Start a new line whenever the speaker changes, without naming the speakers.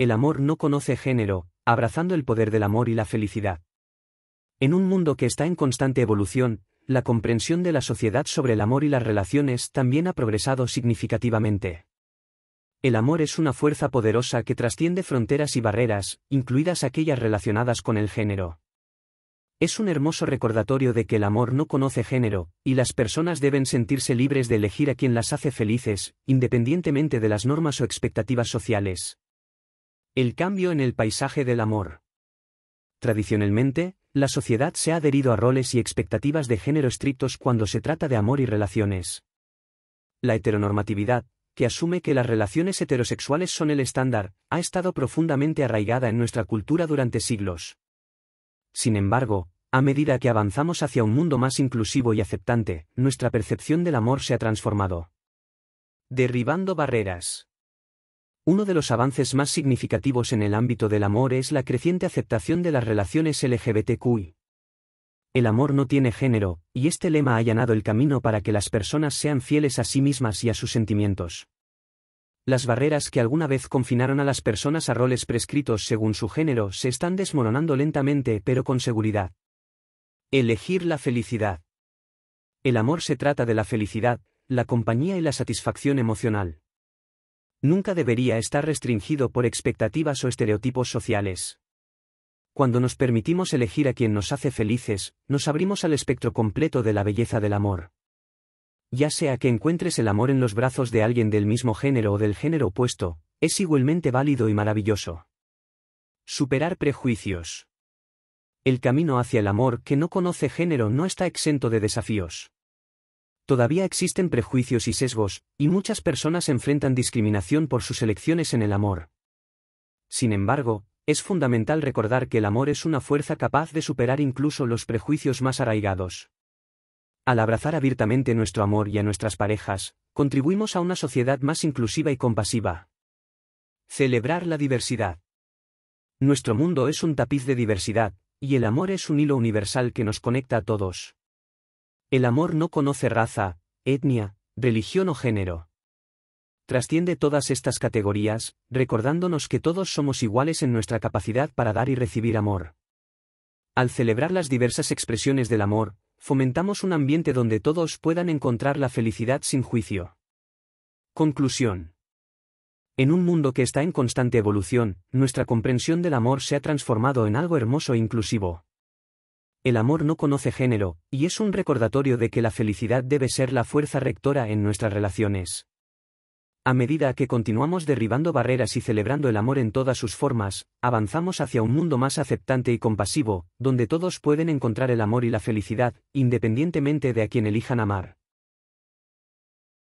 El amor no conoce género, abrazando el poder del amor y la felicidad. En un mundo que está en constante evolución, la comprensión de la sociedad sobre el amor y las relaciones también ha progresado significativamente. El amor es una fuerza poderosa que trasciende fronteras y barreras, incluidas aquellas relacionadas con el género. Es un hermoso recordatorio de que el amor no conoce género, y las personas deben sentirse libres de elegir a quien las hace felices, independientemente de las normas o expectativas sociales. El cambio en el paisaje del amor. Tradicionalmente, la sociedad se ha adherido a roles y expectativas de género estrictos cuando se trata de amor y relaciones. La heteronormatividad, que asume que las relaciones heterosexuales son el estándar, ha estado profundamente arraigada en nuestra cultura durante siglos. Sin embargo, a medida que avanzamos hacia un mundo más inclusivo y aceptante, nuestra percepción del amor se ha transformado. Derribando barreras. Uno de los avances más significativos en el ámbito del amor es la creciente aceptación de las relaciones LGBTQI. El amor no tiene género, y este lema ha allanado el camino para que las personas sean fieles a sí mismas y a sus sentimientos. Las barreras que alguna vez confinaron a las personas a roles prescritos según su género se están desmoronando lentamente pero con seguridad. Elegir la felicidad. El amor se trata de la felicidad, la compañía y la satisfacción emocional nunca debería estar restringido por expectativas o estereotipos sociales. Cuando nos permitimos elegir a quien nos hace felices, nos abrimos al espectro completo de la belleza del amor. Ya sea que encuentres el amor en los brazos de alguien del mismo género o del género opuesto, es igualmente válido y maravilloso. Superar prejuicios. El camino hacia el amor que no conoce género no está exento de desafíos. Todavía existen prejuicios y sesgos, y muchas personas enfrentan discriminación por sus elecciones en el amor. Sin embargo, es fundamental recordar que el amor es una fuerza capaz de superar incluso los prejuicios más arraigados. Al abrazar abiertamente nuestro amor y a nuestras parejas, contribuimos a una sociedad más inclusiva y compasiva. Celebrar la diversidad. Nuestro mundo es un tapiz de diversidad, y el amor es un hilo universal que nos conecta a todos. El amor no conoce raza, etnia, religión o género. Trasciende todas estas categorías, recordándonos que todos somos iguales en nuestra capacidad para dar y recibir amor. Al celebrar las diversas expresiones del amor, fomentamos un ambiente donde todos puedan encontrar la felicidad sin juicio. Conclusión. En un mundo que está en constante evolución, nuestra comprensión del amor se ha transformado en algo hermoso e inclusivo. El amor no conoce género, y es un recordatorio de que la felicidad debe ser la fuerza rectora en nuestras relaciones. A medida que continuamos derribando barreras y celebrando el amor en todas sus formas, avanzamos hacia un mundo más aceptante y compasivo, donde todos pueden encontrar el amor y la felicidad, independientemente de a quien elijan amar.